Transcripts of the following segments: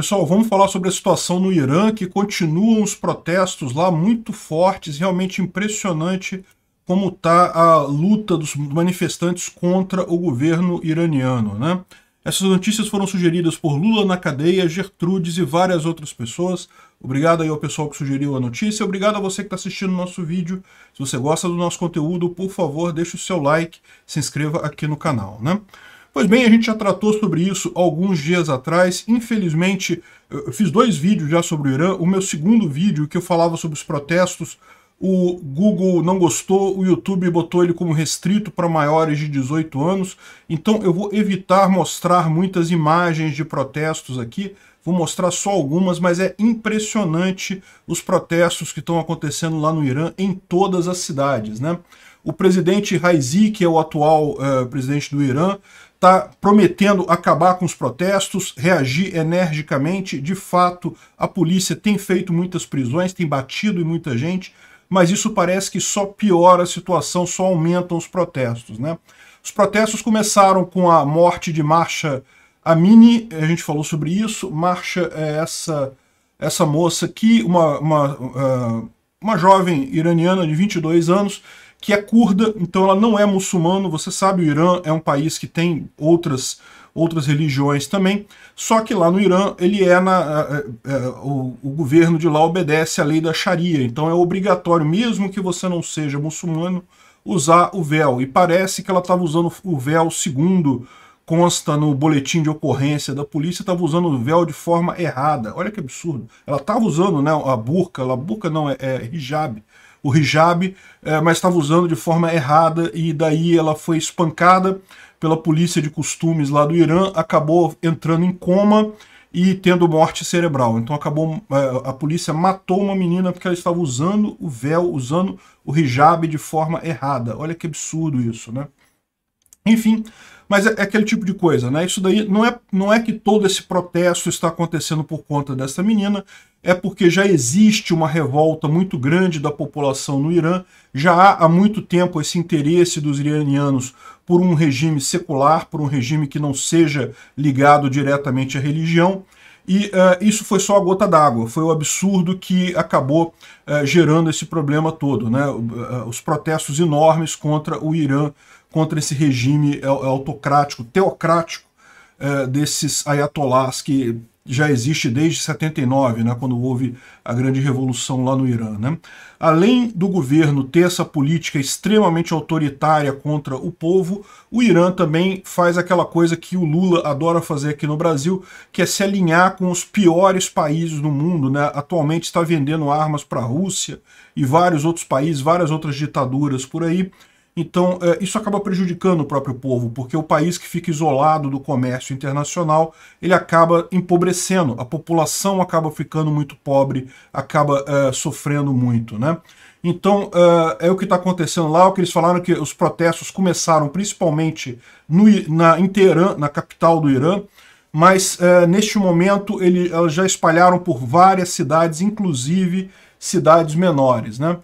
Pessoal, vamos falar sobre a situação no Irã, que continuam os protestos lá muito fortes, realmente impressionante como está a luta dos manifestantes contra o governo iraniano. Né? Essas notícias foram sugeridas por Lula na cadeia, Gertrudes e várias outras pessoas. Obrigado aí ao pessoal que sugeriu a notícia. Obrigado a você que está assistindo o nosso vídeo. Se você gosta do nosso conteúdo, por favor, deixe o seu like, se inscreva aqui no canal. Né? Pois bem, a gente já tratou sobre isso alguns dias atrás. Infelizmente, eu fiz dois vídeos já sobre o Irã. O meu segundo vídeo, que eu falava sobre os protestos, o Google não gostou, o YouTube botou ele como restrito para maiores de 18 anos. Então eu vou evitar mostrar muitas imagens de protestos aqui. Vou mostrar só algumas, mas é impressionante os protestos que estão acontecendo lá no Irã em todas as cidades, né? O presidente Raisi, que é o atual uh, presidente do Irã, está prometendo acabar com os protestos, reagir energicamente. De fato, a polícia tem feito muitas prisões, tem batido em muita gente, mas isso parece que só piora a situação, só aumentam os protestos. Né? Os protestos começaram com a morte de Marcha Amini, a gente falou sobre isso. Marcha é essa, essa moça aqui, uma, uma, ah, uma jovem iraniana de 22 anos, que é curda, então ela não é muçulmana. Você sabe, o Irã é um país que tem outras, outras religiões também, só que lá no Irã ele é na, é, é, o, o, governo de lá obedece à lei da Sharia, então é obrigatório, mesmo que você não seja muçulmano, usar o véu. E parece que ela estava usando o véu segundo consta no boletim de ocorrência da polícia, estava usando o véu de forma errada. Olha que absurdo. Ela estava usando né, a burca, a burca não, é, é hijab, o hijab, é, mas estava usando de forma errada e daí ela foi espancada pela polícia de costumes lá do Irã, acabou entrando em coma e tendo morte cerebral. Então acabou é, a polícia matou uma menina porque ela estava usando o véu, usando o hijab de forma errada. Olha que absurdo isso, né? Enfim, mas é, é, aquele tipo de coisa, né? Isso daí não é, não é que todo esse protesto está acontecendo por conta dessa menina, é porque já existe uma revolta muito grande da população no Irã, já há há muito tempo esse interesse dos iranianos por um regime secular, por um regime que não seja ligado diretamente à religião, e uh, isso foi só a gota d'água, foi o absurdo que acabou uh, gerando esse problema todo, né? Eh, os protestos enormes contra o Irã contra esse regime é, é autocrático, teocrático é, desses ayatolás que já existe desde 79, né, quando houve a grande revolução lá no Irã. Né? Além do governo ter essa política extremamente autoritária contra o povo, o Irã também faz aquela coisa que o Lula adora fazer aqui no Brasil, que é se alinhar com os piores países do mundo. Né? Atualmente está vendendo armas para a Rússia e vários outros países, várias outras ditaduras por aí. Então, é, isso acaba prejudicando o próprio povo, porque o país que fica isolado do comércio internacional, ele acaba empobrecendo, a população acaba ficando muito pobre, acaba é, sofrendo muito, né? Então, é, é o que está acontecendo lá, o que eles falaram que os protestos começaram principalmente no, na, em Teherã, na capital do Irã, mas neste momento ele, elas já espalharam por várias cidades, inclusive cidades menores, né?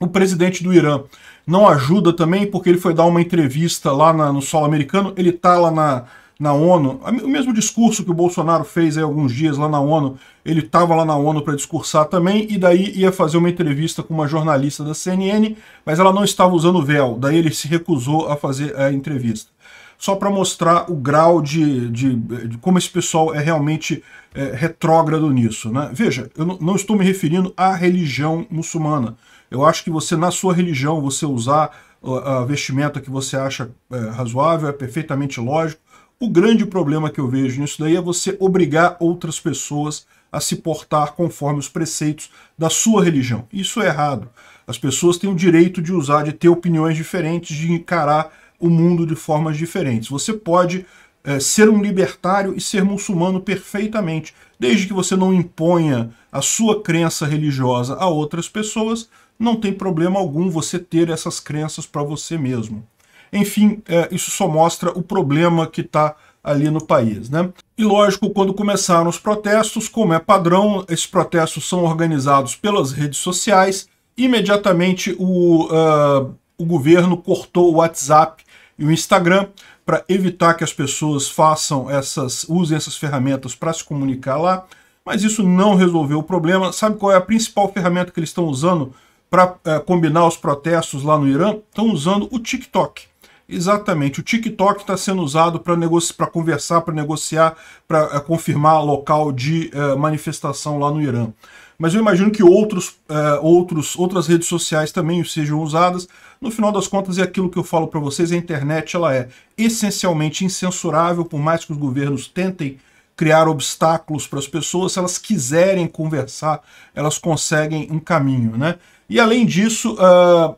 O presidente do Irã não ajuda também, porque ele foi dar uma entrevista lá na, no solo americano, ele está lá na, na ONU, o mesmo discurso que o Bolsonaro fez aí alguns dias lá na ONU, ele estava lá na ONU para discursar também, e daí ia fazer uma entrevista com uma jornalista da CNN, mas ela não estava usando véu, daí ele se recusou a fazer a entrevista só para mostrar o grau de, de, de, como esse pessoal é realmente é, retrógrado nisso. Né? Veja, eu não estou me referindo à religião muçulmana. Eu acho que você, na sua religião, você usar a vestimenta que você acha é, razoável é perfeitamente lógico. O grande problema que eu vejo nisso daí é você obrigar outras pessoas a se portar conforme os preceitos da sua religião. Isso é errado. As pessoas têm o direito de usar, de ter opiniões diferentes, de encarar o mundo de formas diferentes. Você pode é, ser um libertário e ser muçulmano perfeitamente, desde que você não imponha a sua crença religiosa a outras pessoas, não tem problema algum você ter essas crenças para você mesmo. Enfim, é, isso só mostra o problema que está ali no país. Né? E lógico, quando começaram os protestos, como é padrão, esses protestos são organizados pelas redes sociais, imediatamente o, uh, o governo cortou o WhatsApp e o Instagram para evitar que as pessoas façam essas, usem essas ferramentas para se comunicar lá, mas isso não resolveu o problema. Sabe qual é a principal ferramenta que eles estão usando para é, eh, combinar os protestos lá no Irã? Estão usando o TikTok. Exatamente, o TikTok está sendo usado para conversar, para negociar, para é, eh, confirmar local de é, manifestação lá no Irã mas eu imagino que outros, uh, outros, outras redes sociais também sejam usadas. No final das contas, é aquilo que eu falo para vocês, a internet ela é essencialmente incensurável, por mais que os governos tentem criar obstáculos para as pessoas, se elas quiserem conversar, elas conseguem um caminho. Né? E além disso, uh,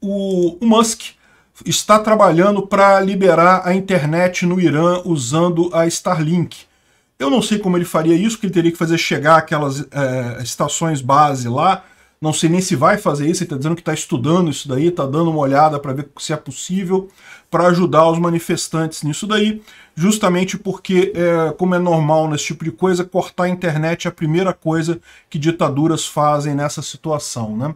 o, o Musk está trabalhando para liberar a internet no Irã usando a Starlink. Eu não sei como ele faria isso, porque ele teria que fazer chegar aquelas é, estações base lá. Não sei nem se vai fazer isso, ele está dizendo que está estudando isso daí, está dando uma olhada para ver se é possível, para ajudar os manifestantes nisso daí, justamente porque, é, como é normal nesse tipo de coisa, cortar a internet é a primeira coisa que ditaduras fazem nessa situação. Né?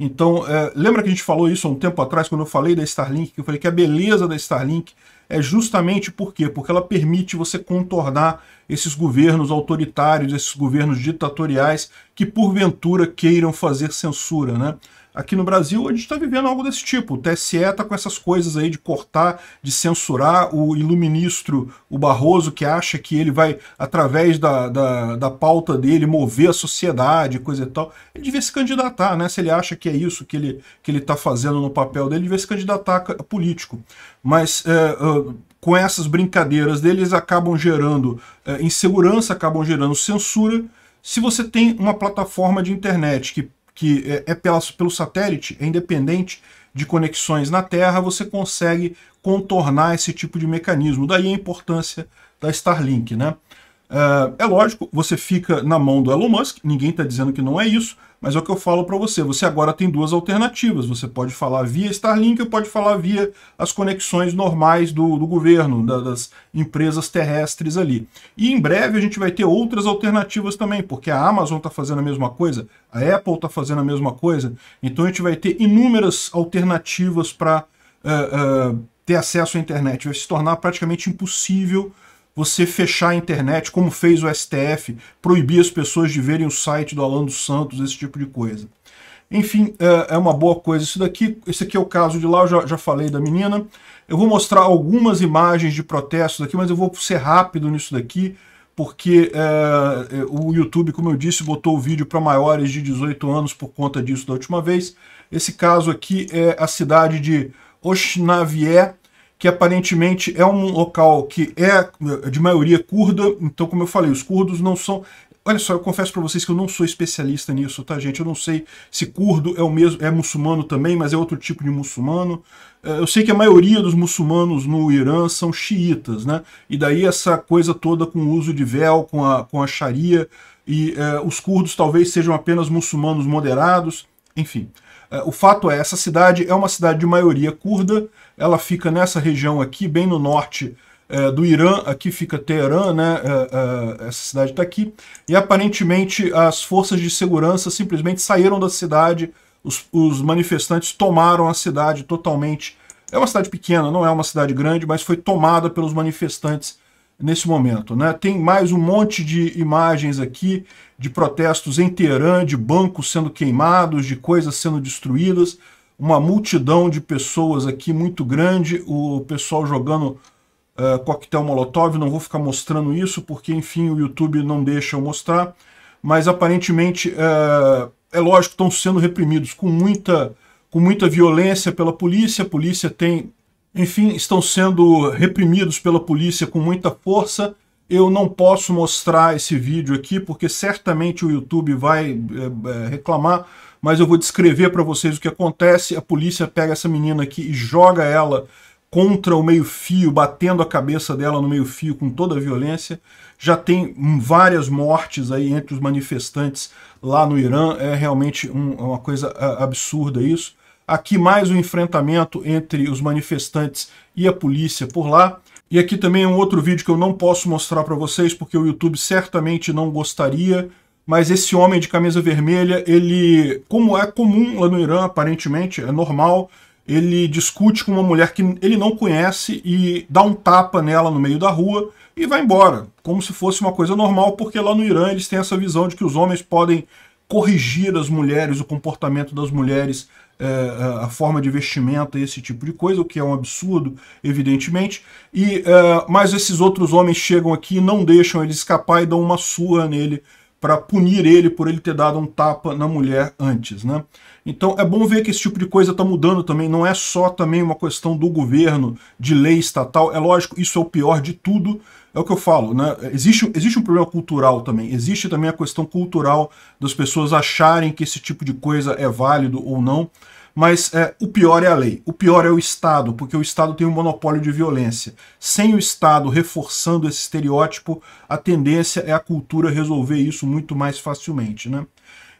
Então, é, lembra que a gente falou isso há um tempo atrás, quando eu falei da Starlink, que eu falei que a beleza da Starlink é justamente por quê? Porque ela permite você contornar esses governos autoritários, esses governos ditatoriais que porventura queiram fazer censura, né? aqui no Brasil a gente está vivendo algo desse tipo. O TSE está com essas coisas aí de cortar, de censurar o iluministro, o Barroso, que acha que ele vai, através da, da, da pauta dele, mover a sociedade, coisa e tal. Ele devia se candidatar, né? Se ele acha que é isso que ele que ele está fazendo no papel dele, ele devia se candidatar a político. Mas é, é com essas brincadeiras deles acabam gerando é, insegurança, acabam gerando censura. Se você tem uma plataforma de internet que que é, é pela, pelo satélite, é independente de conexões na Terra, você consegue contornar esse tipo de mecanismo. Daí a importância da Starlink, né? Uh, é lógico, você fica na mão do Elon Musk, ninguém está dizendo que não é isso, mas é o que eu falo para você. Você agora tem duas alternativas. Você pode falar via Starlink ou pode falar via as conexões normais do, do governo, da, das empresas terrestres ali. E em breve a gente vai ter outras alternativas também, porque a Amazon está fazendo a mesma coisa, a Apple está fazendo a mesma coisa. Então a gente vai ter inúmeras alternativas para uh, eh, uh, eh, ter acesso à internet. Vai se tornar praticamente impossível você fechar a internet, como fez o STF, proibir as pessoas de verem o site do Alan dos Santos, esse tipo de coisa. Enfim, é, é uma boa coisa isso daqui. Esse aqui é o caso de lá, eu já, já falei da menina. Eu vou mostrar algumas imagens de protestos aqui, mas eu vou ser rápido nisso daqui, porque é, é o YouTube, como eu disse, botou o vídeo para maiores de 18 anos por conta disso da última vez. Esse caso aqui é a cidade de Oshnavier, que aparentemente é um local que é, é de maioria curda. Então, como eu falei, os curdos não são. Olha só, eu confesso para vocês que eu não sou especialista nisso, tá, gente? Eu não sei se curdo é o mesmo, é muçulmano também, mas é outro tipo de muçulmano. É, eu sei que a maioria dos muçulmanos no Irã são xiitas, né? E daí essa coisa toda com o uso de véu, com a, com a sharia, e é, os curdos talvez sejam apenas muçulmanos moderados, enfim. É, o fato é, essa cidade é uma cidade de maioria curda, ela fica nessa região aqui, bem no norte é, do Irã, aqui fica Teherã, né? É, é, essa cidade está aqui, e aparentemente as forças de segurança simplesmente saíram da cidade, os, os, manifestantes tomaram a cidade totalmente. É uma cidade pequena, não é uma cidade grande, mas foi tomada pelos manifestantes nesse momento. Né? Tem mais um monte de imagens aqui de protestos em Teherã, de bancos sendo queimados, de coisas sendo destruídas, uma multidão de pessoas aqui muito grande, o pessoal jogando uh, coquetel molotov, não vou ficar mostrando isso porque, enfim, o YouTube não deixa eu mostrar, mas aparentemente, uh, é lógico, estão sendo reprimidos com muita, com muita violência pela polícia, a polícia tem enfim, estão sendo reprimidos pela polícia com muita força. Eu não posso mostrar esse vídeo aqui porque certamente o YouTube vai é, é reclamar, mas eu vou descrever para vocês o que acontece. A polícia pega essa menina aqui e joga ela contra o meio-fio, batendo a cabeça dela no meio-fio com toda a violência. Já tem hum, várias mortes aí entre os manifestantes lá no Irã. É realmente um, uma coisa ah, absurda isso. Aqui mais um enfrentamento entre os manifestantes e a polícia por lá. E aqui também um outro vídeo que eu não posso mostrar para vocês, porque o YouTube certamente não gostaria, mas esse homem de camisa vermelha, ele, como é comum lá no Irã, aparentemente, é normal, ele discute com uma mulher que ele não conhece e dá um tapa nela no meio da rua e vai embora, como se fosse uma coisa normal, porque lá no Irã eles têm essa visão de que os homens podem corrigir as mulheres, o comportamento das mulheres é, a forma de vestimenta, esse tipo de coisa, o que é um absurdo, evidentemente. E, é, mas esses outros homens chegam aqui, não deixam ele escapar e dão uma surra nele para punir ele por ele ter dado um tapa na mulher antes, né? Então é bom ver que esse tipo de coisa está mudando também, não é só também uma questão do governo, de lei estatal, é lógico, isso é o pior de tudo, é o que eu falo, né? Existe, existe um problema cultural também, existe também a questão cultural das pessoas acharem que esse tipo de coisa é válido ou não, mas é, o pior é a lei, o pior é o Estado, porque o Estado tem um monopólio de violência. Sem o Estado reforçando esse estereótipo, a tendência é a cultura resolver isso muito mais facilmente. Né?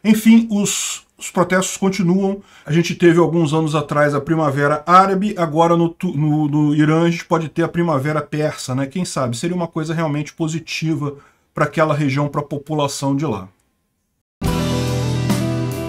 Enfim, os, os protestos continuam. A gente teve alguns anos atrás a Primavera Árabe, agora no, no, no Irã a gente pode ter a Primavera Persa, né? Quem sabe? Seria uma coisa realmente positiva para aquela região, para a população de lá.